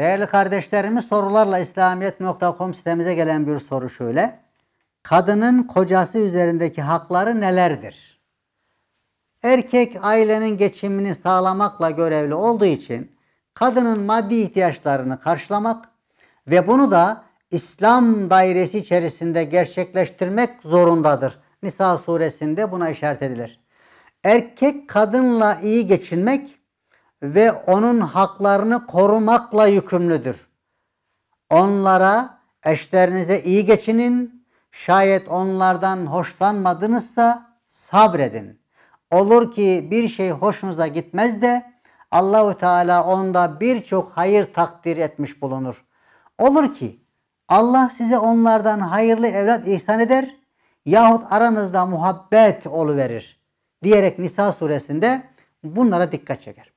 Değerli kardeşlerimiz sorularla İslamiyet.com sitemize gelen bir soru şöyle. Kadının kocası üzerindeki hakları nelerdir? Erkek ailenin geçimini sağlamakla görevli olduğu için kadının maddi ihtiyaçlarını karşılamak ve bunu da İslam dairesi içerisinde gerçekleştirmek zorundadır. Nisa suresinde buna işaret edilir. Erkek kadınla iyi geçinmek ve onun haklarını korumakla yükümlüdür. Onlara eşlerinize iyi geçinin. Şayet onlardan hoşlanmadınızsa sabredin. Olur ki bir şey hoşunuza gitmez de Allahu Teala onda birçok hayır takdir etmiş bulunur. Olur ki Allah size onlardan hayırlı evlat ihsan eder yahut aranızda muhabbet olu verir diyerek Nisa suresinde bunlara dikkat çeker.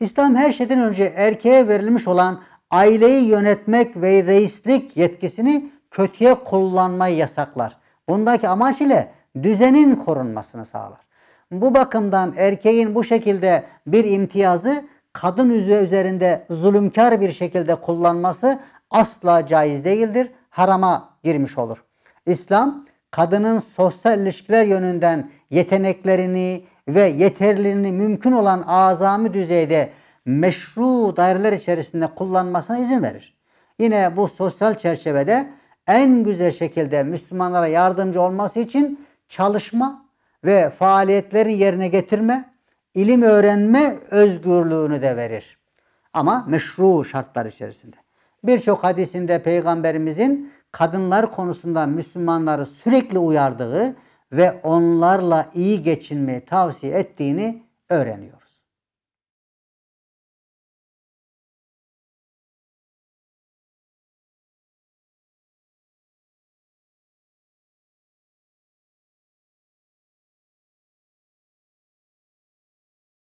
İslam her şeyden önce erkeğe verilmiş olan aileyi yönetmek ve reislik yetkisini kötüye kullanmayı yasaklar. Bundaki amaç ile düzenin korunmasını sağlar. Bu bakımdan erkeğin bu şekilde bir imtiyazı kadın üzerinde zulümkar bir şekilde kullanması asla caiz değildir. Harama girmiş olur. İslam kadının sosyal ilişkiler yönünden yeteneklerini, ve yeterliliğini mümkün olan azami düzeyde meşru daireler içerisinde kullanmasına izin verir. Yine bu sosyal çerçevede en güzel şekilde Müslümanlara yardımcı olması için çalışma ve faaliyetlerin yerine getirme, ilim öğrenme özgürlüğünü de verir. Ama meşru şartlar içerisinde. Birçok hadisinde peygamberimizin kadınlar konusunda Müslümanları sürekli uyardığı ve onlarla iyi geçinmeyi tavsiye ettiğini öğreniyor.